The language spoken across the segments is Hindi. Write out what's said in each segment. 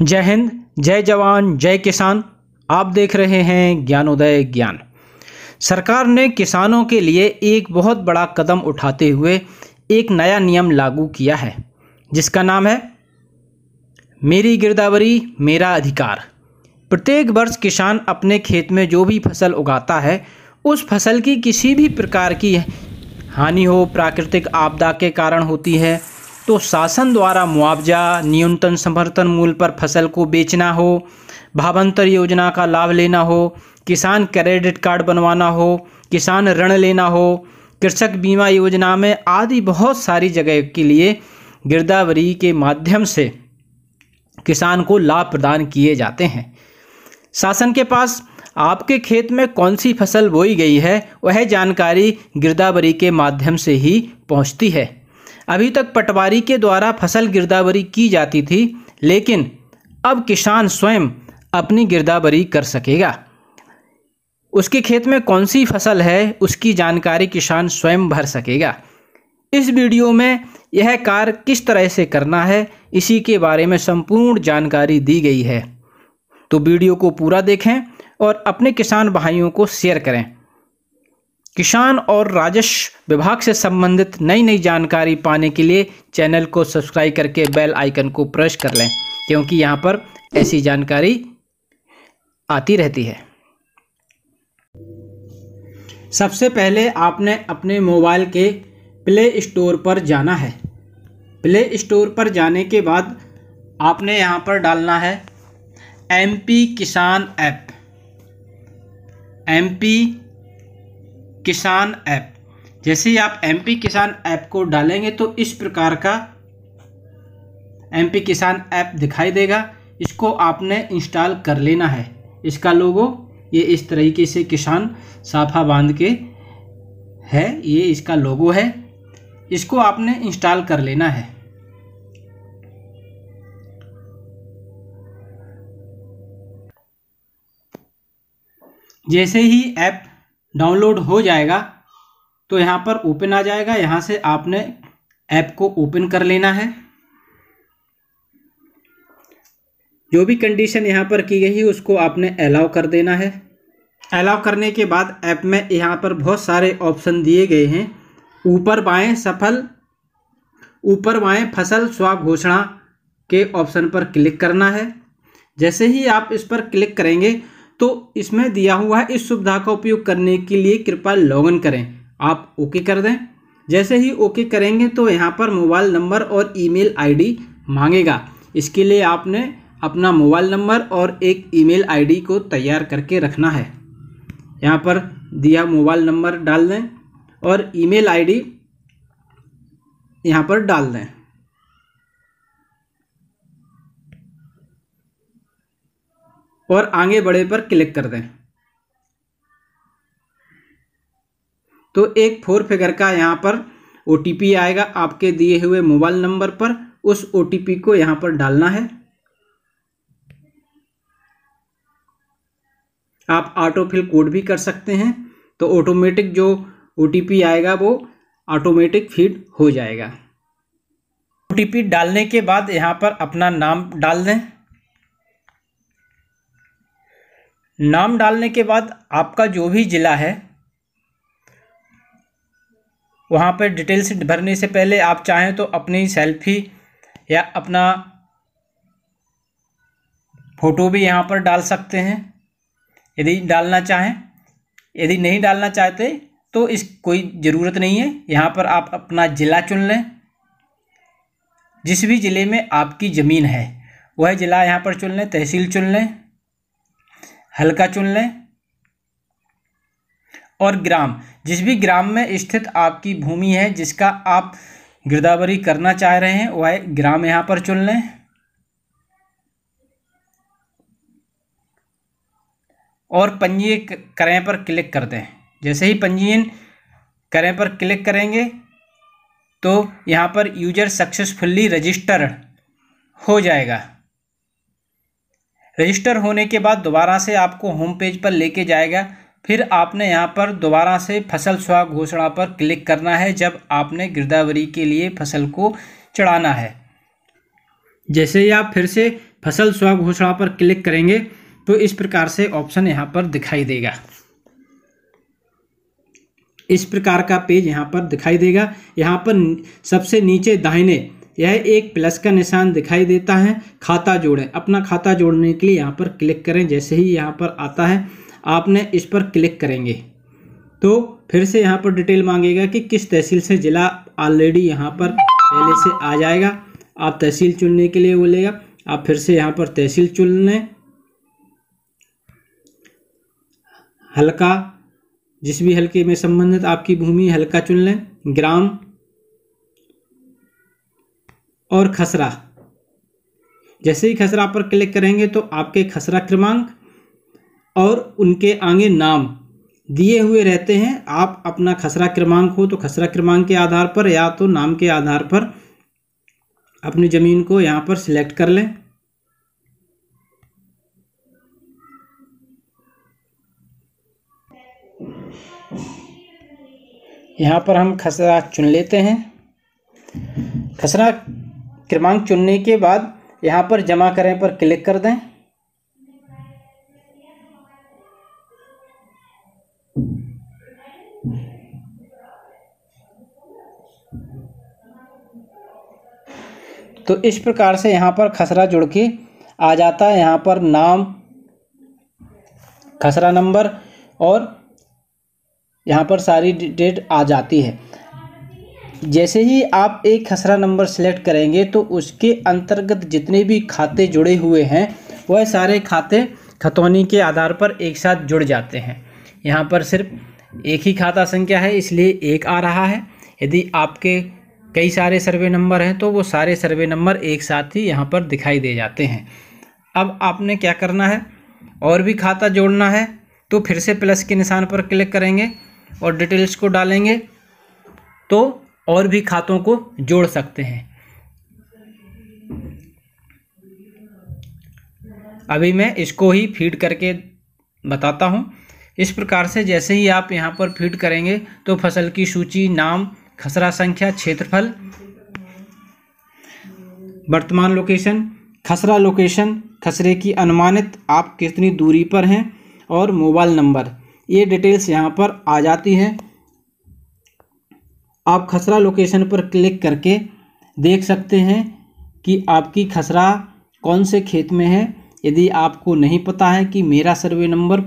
जय हिंद जय जवान जय किसान आप देख रहे हैं ज्ञानोदय ज्ञान सरकार ने किसानों के लिए एक बहुत बड़ा कदम उठाते हुए एक नया नियम लागू किया है जिसका नाम है मेरी गिरदावरी मेरा अधिकार प्रत्येक वर्ष किसान अपने खेत में जो भी फसल उगाता है उस फसल की किसी भी प्रकार की हानि हो प्राकृतिक आपदा के कारण होती है तो शासन द्वारा मुआवजा न्यूनतम समर्थन मूल्य पर फसल को बेचना हो भावांतर योजना का लाभ लेना हो किसान क्रेडिट कार्ड बनवाना हो किसान ऋण लेना हो कृषक बीमा योजना में आदि बहुत सारी जगह के लिए गिरदावरी के माध्यम से किसान को लाभ प्रदान किए जाते हैं शासन के पास आपके खेत में कौन सी फसल बोई गई है वह जानकारी गिरदावरी के माध्यम से ही पहुंचती है अभी तक पटवारी के द्वारा फसल गिरदावरी की जाती थी लेकिन अब किसान स्वयं अपनी गिरदावरी कर सकेगा उसके खेत में कौन सी फसल है उसकी जानकारी किसान स्वयं भर सकेगा इस वीडियो में यह कार्य किस तरह से करना है इसी के बारे में संपूर्ण जानकारी दी गई है तो वीडियो को पूरा देखें और अपने किसान भाइयों को शेयर करें किसान और राजस्व विभाग से संबंधित नई नई जानकारी पाने के लिए चैनल को सब्सक्राइब करके बेल आइकन को प्रेस कर लें क्योंकि यहाँ पर ऐसी जानकारी आती रहती है सबसे पहले आपने अपने मोबाइल के प्ले स्टोर पर जाना है प्ले स्टोर पर जाने के बाद आपने यहाँ पर डालना है M P Kisan app M P Kisan app जैसे ही आप एम किसान ऐप को डालेंगे तो इस प्रकार का एम किसान ऐप दिखाई देगा इसको आपने इंस्टॉल कर लेना है इसका लोगो ये इस तरीके से किसान साफा बांध के है ये इसका लोगो है इसको आपने इंस्टॉल कर लेना है जैसे ही ऐप डाउनलोड हो जाएगा तो यहाँ पर ओपन आ जाएगा यहाँ से आपने ऐप को ओपन कर लेना है जो भी कंडीशन यहाँ पर की गई है उसको आपने अलाउ कर देना है अलाउ करने के बाद ऐप में यहाँ पर बहुत सारे ऑप्शन दिए गए हैं ऊपर बाएं सफल ऊपर बाएं फसल स्वा घोषणा के ऑप्शन पर क्लिक करना है जैसे ही आप इस पर क्लिक करेंगे तो इसमें दिया हुआ है इस सुविधा का उपयोग करने के लिए कृपया इन करें आप ओके कर दें जैसे ही ओके करेंगे तो यहाँ पर मोबाइल नंबर और ईमेल आईडी मांगेगा इसके लिए आपने अपना मोबाइल नंबर और एक ईमेल आईडी को तैयार करके रखना है यहाँ पर दिया मोबाइल नंबर डाल दें और ईमेल आईडी यहाँ पर डाल दें और आगे बड़े पर क्लिक कर दें तो एक फोर फिगर का यहाँ पर ओ आएगा आपके दिए हुए मोबाइल नंबर पर उस ओ को यहाँ पर डालना है आप ऑटोफिल कोड भी कर सकते हैं तो ऑटोमेटिक जो ओ आएगा वो ऑटोमेटिक फीड हो जाएगा ओ डालने के बाद यहाँ पर अपना नाम डाल दें नाम डालने के बाद आपका जो भी ज़िला है वहाँ पर डिटेल्स भरने से पहले आप चाहें तो अपनी सेल्फी या अपना फ़ोटो भी यहाँ पर डाल सकते हैं यदि डालना चाहें यदि नहीं डालना चाहते तो इस कोई ज़रूरत नहीं है यहाँ पर आप अपना ज़िला चुन लें जिस भी ज़िले में आपकी ज़मीन है वह ज़िला यहाँ पर चुन लें तहसील चुन लें हल्का चुन लें और ग्राम जिस भी ग्राम में स्थित आपकी भूमि है जिसका आप गिरदावरी करना चाह रहे हैं वह ग्राम यहां पर चुन लें और पंजीय करें पर क्लिक कर दें जैसे ही पंजीयन करें पर क्लिक करेंगे तो यहां पर यूजर सक्सेसफुली रजिस्टर्ड हो जाएगा रजिस्टर होने के बाद दोबारा से आपको होम पेज पर लेके जाएगा फिर आपने यहाँ पर दोबारा से फसल स्वाग घोषणा पर क्लिक करना है जब आपने गिरदावरी के लिए फसल को चढ़ाना है जैसे ही आप फिर से फसल स्वाग घोषणा पर क्लिक करेंगे तो इस प्रकार से ऑप्शन यहाँ पर दिखाई देगा इस प्रकार का पेज यहाँ पर दिखाई देगा यहाँ पर सबसे नीचे दाहिने यह एक प्लस का निशान दिखाई देता है खाता जोड़ें अपना खाता जोड़ने के लिए यहाँ पर क्लिक करें जैसे ही यहाँ पर आता है आपने इस पर क्लिक करेंगे तो फिर से यहाँ पर डिटेल मांगेगा कि किस तहसील से ज़िला ऑलरेडी यहाँ पर पहले से आ जाएगा आप तहसील चुनने के लिए बोलेगा आप फिर से यहाँ पर तहसील चुन लें हल्का जिस भी हल्के में संबंधित आपकी भूमि हल्का चुन लें ग्राम और खसरा जैसे ही खसरा पर क्लिक करेंगे तो आपके खसरा क्रमांक और उनके आगे नाम दिए हुए रहते हैं आप अपना खसरा क्रमांक हो तो खसरा क्रमांक के आधार पर या तो नाम के आधार पर अपनी ज़मीन को यहाँ पर सिलेक्ट कर लें यहाँ पर हम खसरा चुन लेते हैं खसरा क्रमांक चुनने के बाद यहाँ पर जमा करें पर क्लिक कर दें तो इस प्रकार से यहाँ पर खसरा जुड़ के आ जाता है यहाँ पर नाम खसरा नंबर और यहाँ पर सारी डेट आ जाती है जैसे ही आप एक खसरा नंबर सेलेक्ट करेंगे तो उसके अंतर्गत जितने भी खाते जुड़े हुए हैं वह सारे खाते खतौनी के आधार पर एक साथ जुड़ जाते हैं यहाँ पर सिर्फ एक ही खाता संख्या है इसलिए एक आ रहा है यदि आपके कई सारे सर्वे नंबर हैं तो वो सारे सर्वे नंबर एक साथ ही यहाँ पर दिखाई दे जाते हैं अब आपने क्या करना है और भी खाता जोड़ना है तो फिर से प्लस के निशान पर क्लिक करेंगे और डिटेल्स को डालेंगे तो और भी खातों को जोड़ सकते हैं अभी मैं इसको ही फीड करके बताता हूँ इस प्रकार से जैसे ही आप यहाँ पर फीड करेंगे तो फसल की सूची नाम खसरा संख्या क्षेत्रफल वर्तमान लोकेशन खसरा लोकेशन खसरे की अनुमानित आप कितनी दूरी पर हैं और मोबाइल नंबर ये डिटेल्स यहाँ पर आ जाती है आप खसरा लोकेशन पर क्लिक करके देख सकते हैं कि आपकी खसरा कौन से खेत में है यदि आपको नहीं पता है कि मेरा सर्वे नंबर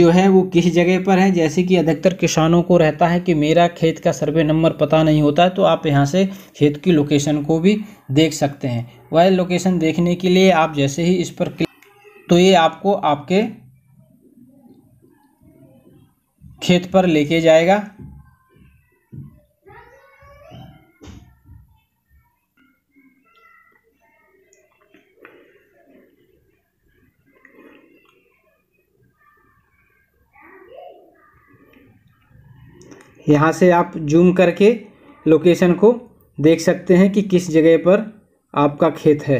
जो है वो किस जगह पर है जैसे कि अधिकतर किसानों को रहता है कि मेरा खेत का सर्वे नंबर पता नहीं होता है तो आप यहाँ से खेत की लोकेशन को भी देख सकते हैं वह लोकेशन देखने के लिए आप जैसे ही इस पर क्लिक तो ये आपको आपके खेत पर लेके जाएगा यहाँ से आप जूम करके लोकेशन को देख सकते हैं कि किस जगह पर आपका खेत है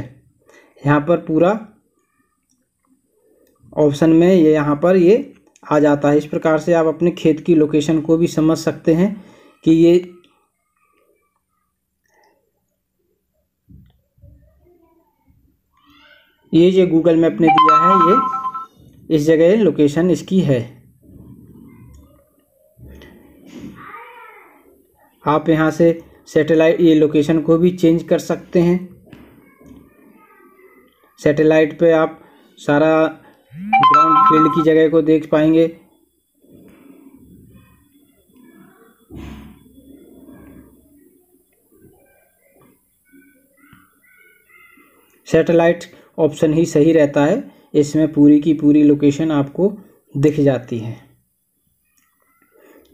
यहाँ पर पूरा ऑप्शन में ये यहाँ पर ये आ जाता है इस प्रकार से आप अपने खेत की लोकेशन को भी समझ सकते हैं कि ये ये जो गूगल मैप ने दिया है ये इस जगह लोकेशन इसकी है आप यहाँ से सैटेलाइट ये लोकेशन को भी चेंज कर सकते हैं सैटेलाइट पे आप सारा ग्राउंड फील्ड की जगह को देख पाएंगे सैटेलाइट ऑप्शन ही सही रहता है इसमें पूरी की पूरी लोकेशन आपको दिख जाती है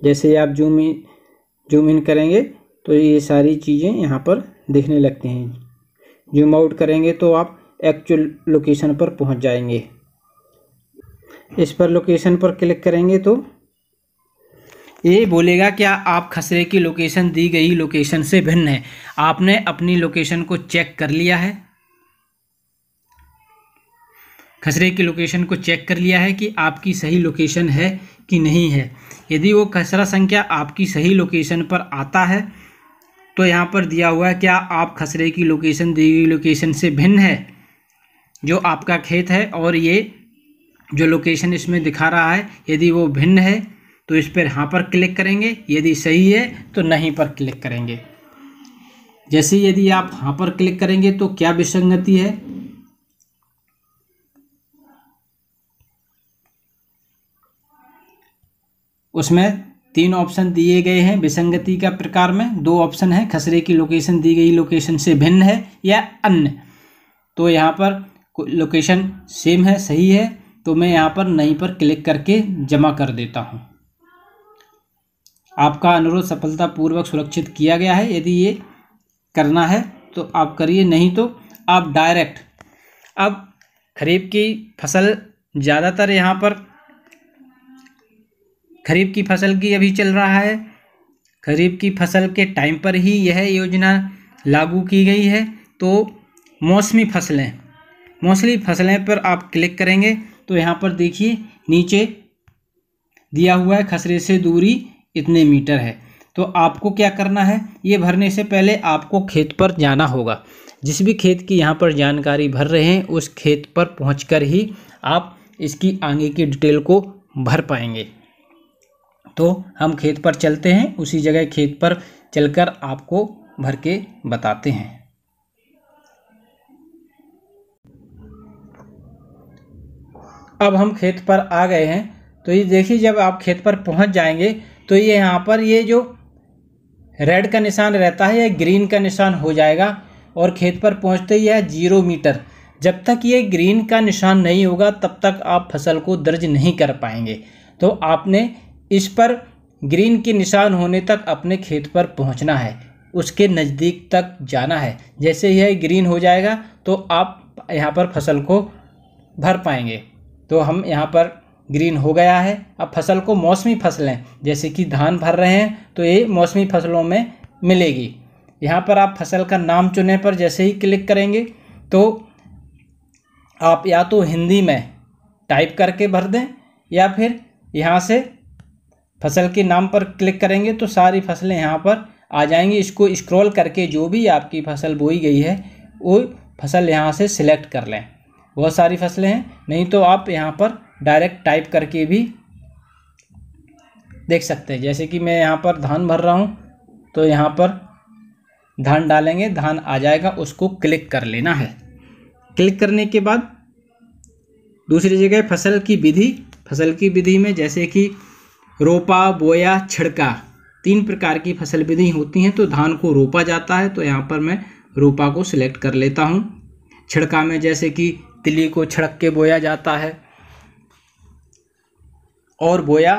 जैसे आप जूम जूम इन करेंगे तो ये सारी चीज़ें यहाँ पर दिखने लगती हैं जूम आउट करेंगे तो आप एक्चुअल लोकेशन पर पहुँच जाएंगे इस पर लोकेशन पर क्लिक करेंगे तो ये बोलेगा क्या आप खसरे की लोकेशन दी गई लोकेशन से भिन्न है आपने अपनी लोकेशन को चेक कर लिया है खसरे की लोकेशन को चेक कर लिया है कि आपकी सही लोकेशन है कि नहीं है यदि वो खसरा संख्या आपकी सही लोकेशन पर आता है तो यहाँ पर दिया हुआ है क्या आप खसरे की लोकेशन दी हुई लोकेशन से भिन्न है जो आपका खेत है और ये जो लोकेशन इसमें दिखा रहा है यदि वो भिन्न है तो इस पर यहाँ पर क्लिक करेंगे यदि सही है तो नहीं पर क्लिक करेंगे जैसे यदि आप हाँ पर क्लिक करेंगे तो क्या विसंगति है उसमें तीन ऑप्शन दिए गए हैं विसंगति का प्रकार में दो ऑप्शन है खसरे की लोकेशन दी गई लोकेशन से भिन्न है या अन्य तो यहाँ पर लोकेशन सेम है सही है तो मैं यहाँ पर नई पर क्लिक करके जमा कर देता हूँ आपका अनुरोध सफलतापूर्वक सुरक्षित किया गया है यदि ये करना है तो आप करिए नहीं तो आप डायरेक्ट अब खरीफ की फसल ज़्यादातर यहाँ पर खरीफ की फसल की अभी चल रहा है खरीफ की फसल के टाइम पर ही यह योजना लागू की गई है तो मौसमी फसलें मौसमी फसलें पर आप क्लिक करेंगे तो यहाँ पर देखिए नीचे दिया हुआ है खसरे से दूरी इतने मीटर है तो आपको क्या करना है ये भरने से पहले आपको खेत पर जाना होगा जिस भी खेत की यहाँ पर जानकारी भर रहे हैं उस खेत पर पहुँच ही आप इसकी आगे की डिटेल को भर पाएंगे तो हम खेत पर चलते हैं उसी जगह खेत पर चलकर आपको भर के बताते हैं अब हम खेत पर आ गए हैं तो ये देखिए जब आप खेत पर पहुंच जाएंगे तो ये यहाँ पर ये जो रेड का निशान रहता है या ग्रीन का निशान हो जाएगा और खेत पर पहुँचते ही है जीरो मीटर जब तक ये ग्रीन का निशान नहीं होगा तब तक आप फसल को दर्ज नहीं कर पाएंगे तो आपने इस पर ग्रीन के निशान होने तक अपने खेत पर पहुंचना है उसके नज़दीक तक जाना है जैसे यह ग्रीन हो जाएगा तो आप यहाँ पर फसल को भर पाएंगे तो हम यहाँ पर ग्रीन हो गया है अब फसल को मौसमी फसलें जैसे कि धान भर रहे हैं तो ये मौसमी फसलों में मिलेगी यहाँ पर आप फसल का नाम चुने पर जैसे ही क्लिक करेंगे तो आप या तो हिंदी में टाइप करके भर दें या फिर यहाँ से फसल के नाम पर क्लिक करेंगे तो सारी फसलें यहाँ पर आ जाएंगी इसको स्क्रॉल करके जो भी आपकी फसल बोई गई है वो फसल यहाँ से सिलेक्ट कर लें बहुत सारी फसलें हैं नहीं तो आप यहाँ पर डायरेक्ट टाइप करके भी देख सकते हैं जैसे कि मैं यहाँ पर धान भर रहा हूँ तो यहाँ पर धान डालेंगे धान आ जाएगा उसको क्लिक कर लेना है क्लिक करने के बाद दूसरी जगह फसल की विधि फसल की विधि में जैसे कि रोपा बोया छिड़का तीन प्रकार की फसल विधि होती हैं तो धान को रोपा जाता है तो यहाँ पर मैं रोपा को सिलेक्ट कर लेता हूँ छिड़का में जैसे कि तिली को छिड़क के बोया जाता है और बोया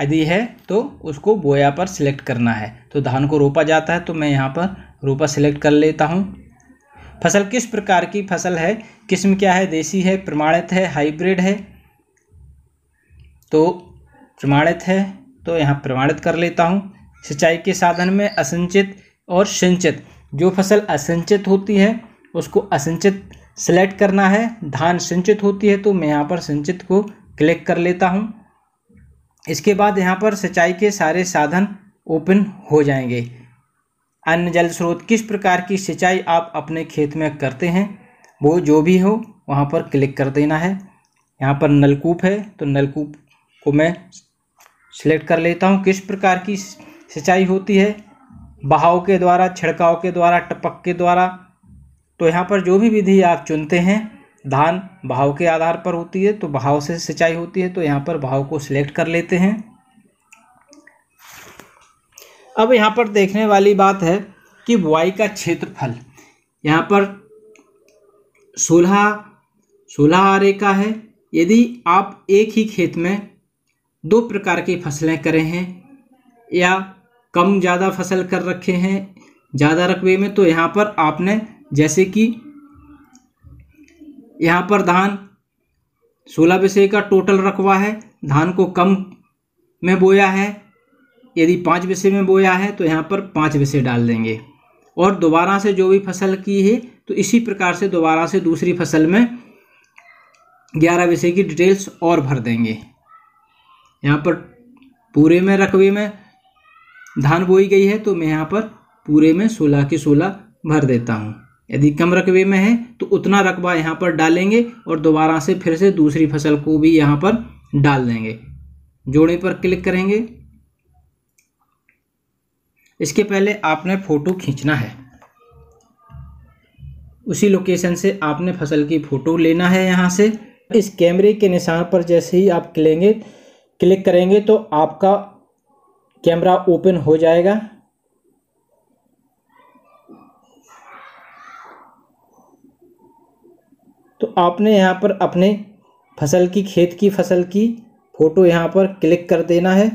यदि है तो उसको बोया पर सिलेक्ट करना है तो धान को रोपा जाता है तो मैं यहाँ पर रोपा सिलेक्ट कर लेता हूँ फसल किस प्रकार की फसल है किस्म क्या है देसी है प्रमाणित है हाइब्रिड है तो प्रमाणित है तो यहाँ प्रमाणित कर लेता हूँ सिंचाई के साधन में असंचित और सिंचित जो फसल असंचित होती है उसको असंचित सेलेक्ट करना है धान सिंचित होती है तो मैं यहाँ पर सिंचित को क्लिक कर लेता हूँ इसके बाद यहाँ पर सिंचाई के सारे साधन ओपन हो जाएंगे अन्य जल स्रोत किस प्रकार की सिंचाई आप अपने खेत में करते हैं वो जो भी हो वहाँ पर क्लिक कर देना है यहाँ पर नलकूप है तो नलकूप को मैं सिलेक्ट कर लेता हूँ किस प्रकार की सिंचाई होती है बहाव के द्वारा छिड़काव के द्वारा टपक के द्वारा तो यहाँ पर जो भी विधि आप चुनते हैं धान भाव के आधार पर होती है तो बहाव से सिंचाई होती है तो यहाँ पर भाव को सिलेक्ट कर लेते हैं अब यहाँ पर देखने वाली बात है कि बुआई का क्षेत्रफल यहाँ पर सोलह सोलह आरे का है यदि आप एक ही खेत में दो प्रकार की फसलें करें हैं या कम ज़्यादा फसल कर रखे हैं ज़्यादा रकबे में तो यहाँ पर आपने जैसे कि यहाँ पर धान सोलह विषय का टोटल रकबा है धान को कम में बोया है यदि पाँच विषय में बोया है तो यहाँ पर पाँच विषय डाल देंगे और दोबारा से जो भी फसल की है तो इसी प्रकार से दोबारा से दूसरी फसल में ग्यारह विषय की डिटेल्स और भर देंगे यहाँ पर पूरे में रकबे में धान बोई गई है तो मैं यहाँ पर पूरे में सोलह के सोलह भर देता हूँ यदि कम रकबे में है तो उतना रकबा यहाँ पर डालेंगे और दोबारा से फिर से दूसरी फसल को भी यहाँ पर डाल देंगे जोड़े पर क्लिक करेंगे इसके पहले आपने फ़ोटो खींचना है उसी लोकेशन से आपने फसल की फ़ोटो लेना है यहाँ से इस कैमरे के निशान पर जैसे ही आप क्लेंगे क्लिक करेंगे तो आपका कैमरा ओपन हो जाएगा तो आपने यहाँ पर अपने फसल की खेत की फसल की फ़ोटो यहाँ पर क्लिक कर देना है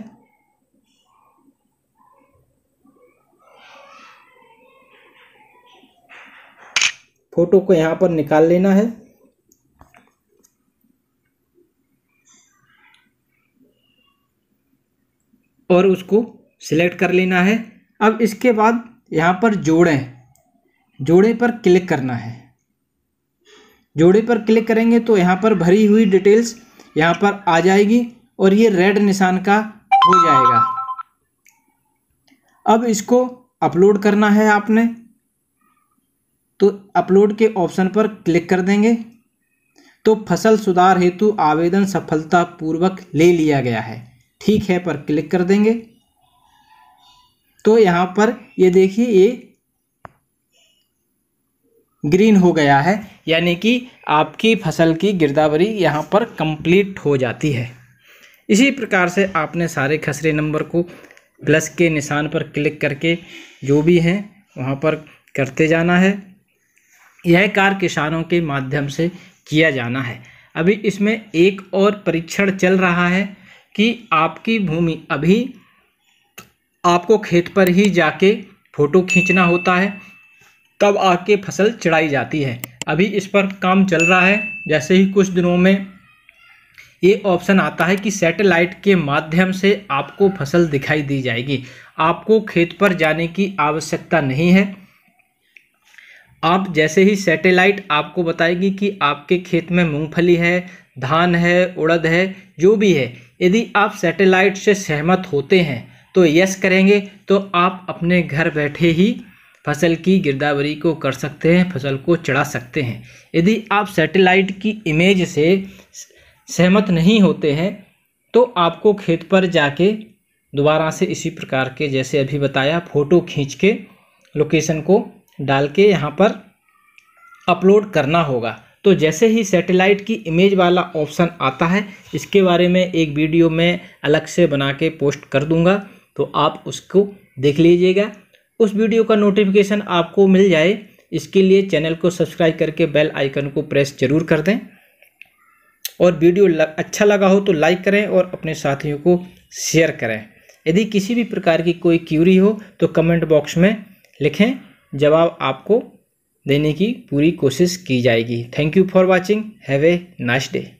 फ़ोटो को यहाँ पर निकाल लेना है और उसको सिलेक्ट कर लेना है अब इसके बाद यहाँ पर जोड़ें जोड़े पर क्लिक करना है जोड़े पर क्लिक करेंगे तो यहाँ पर भरी हुई डिटेल्स यहाँ पर आ जाएगी और ये रेड निशान का हो जाएगा अब इसको अपलोड करना है आपने तो अपलोड के ऑप्शन पर क्लिक कर देंगे तो फसल सुधार हेतु आवेदन सफलतापूर्वक ले लिया गया है ठीक है पर क्लिक कर देंगे तो यहाँ पर ये देखिए ये ग्रीन हो गया है यानी कि आपकी फसल की गिरदावरी यहाँ पर कंप्लीट हो जाती है इसी प्रकार से आपने सारे खसरे नंबर को प्लस के निशान पर क्लिक करके जो भी हैं वहाँ पर करते जाना है यह कार्य किसानों के माध्यम से किया जाना है अभी इसमें एक और परीक्षण चल रहा है कि आपकी भूमि अभी आपको खेत पर ही जाके फ़ोटो खींचना होता है तब आपके फसल चढ़ाई जाती है अभी इस पर काम चल रहा है जैसे ही कुछ दिनों में ये ऑप्शन आता है कि सैटेलाइट के माध्यम से आपको फसल दिखाई दी जाएगी आपको खेत पर जाने की आवश्यकता नहीं है आप जैसे ही सैटेलाइट आपको बताएगी कि आपके खेत में मूंगफली है धान है उड़द है जो भी है यदि आप सैटेलाइट से सहमत होते हैं तो यस करेंगे तो आप अपने घर बैठे ही फसल की गिरदावरी को कर सकते हैं फसल को चढ़ा सकते हैं यदि आप सैटेलाइट की इमेज से सहमत नहीं होते हैं तो आपको खेत पर जाके दोबारा से इसी प्रकार के जैसे अभी बताया फ़ोटो खींच के लोकेशन को डाल के यहाँ पर अपलोड करना होगा तो जैसे ही सैटेलाइट की इमेज वाला ऑप्शन आता है इसके बारे में एक वीडियो मैं अलग से बना के पोस्ट कर दूंगा तो आप उसको देख लीजिएगा उस वीडियो का नोटिफिकेशन आपको मिल जाए इसके लिए चैनल को सब्सक्राइब करके बेल आइकन को प्रेस जरूर कर दें और वीडियो लग, अच्छा लगा हो तो लाइक करें और अपने साथियों को शेयर करें यदि किसी भी प्रकार की कोई क्यूरी हो तो कमेंट बॉक्स में लिखें जवाब आपको देने की पूरी कोशिश की जाएगी thank you for watching have a nice day